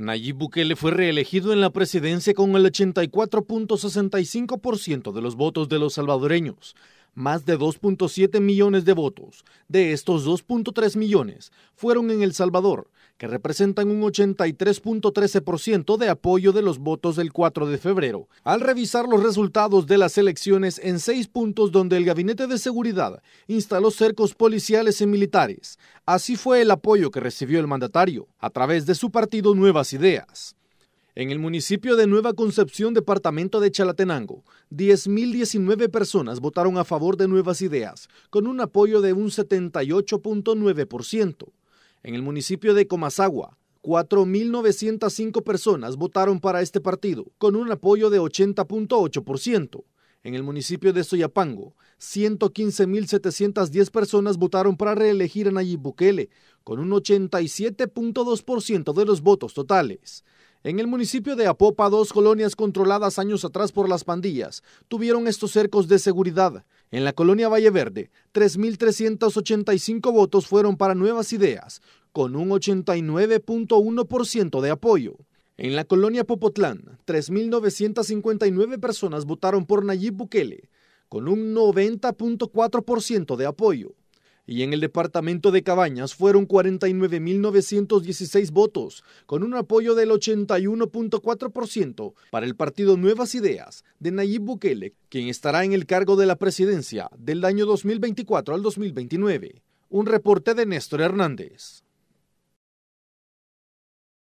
Nayib Bukele fue reelegido en la presidencia con el 84.65% de los votos de los salvadoreños, más de 2.7 millones de votos. De estos 2.3 millones fueron en El Salvador, que representan un 83.13% de apoyo de los votos del 4 de febrero. Al revisar los resultados de las elecciones en seis puntos donde el Gabinete de Seguridad instaló cercos policiales y militares, así fue el apoyo que recibió el mandatario a través de su partido Nuevas Ideas. En el municipio de Nueva Concepción, departamento de Chalatenango, 10.019 personas votaron a favor de nuevas ideas, con un apoyo de un 78.9%. En el municipio de Comasagua, 4.905 personas votaron para este partido, con un apoyo de 80.8%. En el municipio de Soyapango, 115.710 personas votaron para reelegir a Nayib Bukele, con un 87.2% de los votos totales. En el municipio de Apopa, dos colonias controladas años atrás por las pandillas tuvieron estos cercos de seguridad. En la colonia Valle Verde, 3.385 votos fueron para nuevas ideas, con un 89.1% de apoyo. En la colonia Popotlán, 3.959 personas votaron por Nayib Bukele, con un 90.4% de apoyo y en el departamento de Cabañas fueron 49.916 votos, con un apoyo del 81.4% para el partido Nuevas Ideas de Nayib Bukele, quien estará en el cargo de la presidencia del año 2024 al 2029. Un reporte de Néstor Hernández.